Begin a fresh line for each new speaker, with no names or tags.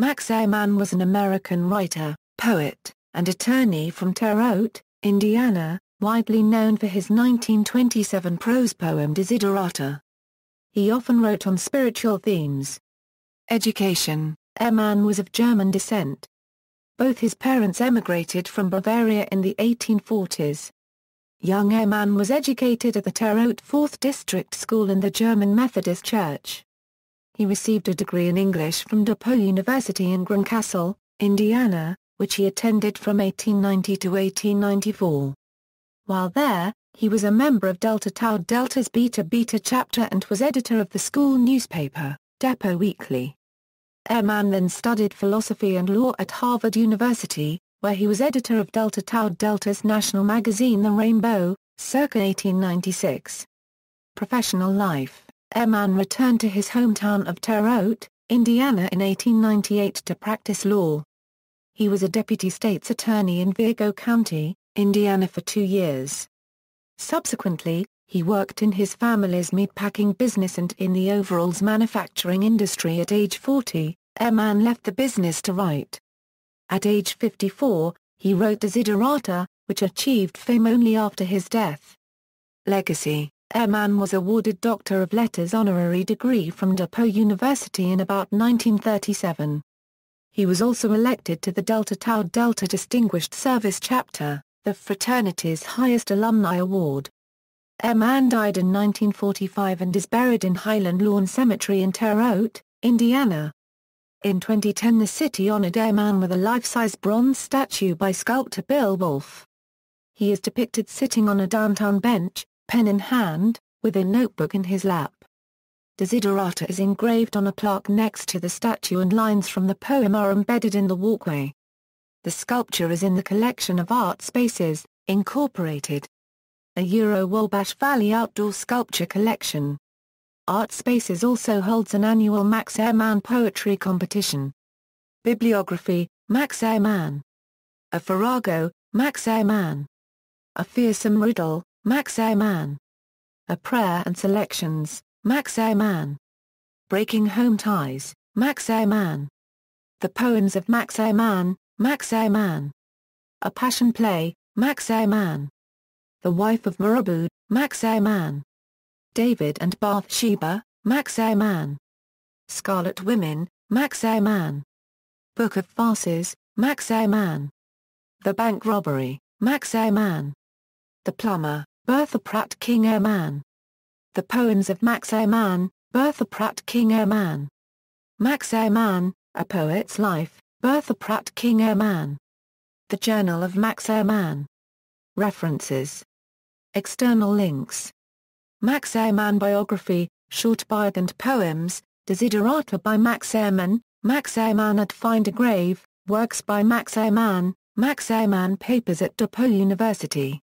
Max Ehrman was an American writer, poet, and attorney from Terre Indiana, widely known for his 1927 prose poem Desiderata. He often wrote on spiritual themes. Education Ehrman was of German descent. Both his parents emigrated from Bavaria in the 1840s. Young Ehrman was educated at the Terre Haute Fourth District School and the German Methodist Church. He received a degree in English from DePaul University in Greencastle, Indiana, which he attended from 1890 to 1894. While there, he was a member of Delta Tau Delta's Beta Beta chapter and was editor of the school newspaper, Depot Weekly. Ehrman then studied philosophy and law at Harvard University, where he was editor of Delta Tau Delta's national magazine The Rainbow, circa 1896. Professional life Ehrman returned to his hometown of Terre Indiana in 1898 to practice law. He was a deputy state's attorney in Vigo County, Indiana for two years. Subsequently, he worked in his family's meatpacking business and in the overalls manufacturing industry at age 40, Ehrman left the business to write. At age 54, he wrote Desiderata, which achieved fame only after his death. Legacy Ehrman was awarded Doctor of Letters honorary degree from DePauw University in about 1937. He was also elected to the Delta Tau Delta Distinguished Service Chapter, the fraternity's highest alumni award. Ehrman died in 1945 and is buried in Highland Lawn Cemetery in Terre Haute, Indiana. In 2010 the city honored Ehrman with a life-size bronze statue by sculptor Bill Wolfe. He is depicted sitting on a downtown bench, pen in hand, with a notebook in his lap. Desiderata is engraved on a plaque next to the statue and lines from the poem are embedded in the walkway. The sculpture is in the collection of Art Spaces, Incorporated. A Euro Wabash Valley outdoor sculpture collection. Art Spaces also holds an annual Max Ehrmann poetry competition. Bibliography, Max Ehrmann. A Farrago, Max Ehrmann. A Fearsome Riddle, Max Ehrman. A Prayer and Selections, Max Ehrman. Breaking Home Ties, Max Ehrman. The Poems of Max Ehrman, Max Ehrman. A Passion Play, Max Ehrman. The Wife of Mirabu, Max Ehrman. David and Bathsheba, Max Ehrman. Scarlet Women, Max Ehrman. Book of Farces, Max Ehrman. The Bank Robbery, Max Ehrman. The Plumber, Bertha Pratt King Airman. The Poems of Max Airman, Bertha Pratt King Airman. Max Airman, A Poet's Life, Bertha Pratt King Airman. The Journal of Max Ehrmann. References. External links. Max Ehrmann Biography, Short Biog and Poems, Desiderata by Max Ehrmann, Max Ehrmann at Find a Grave, Works by Max Ehrmann, Max Ehrmann Papers at DuPont University.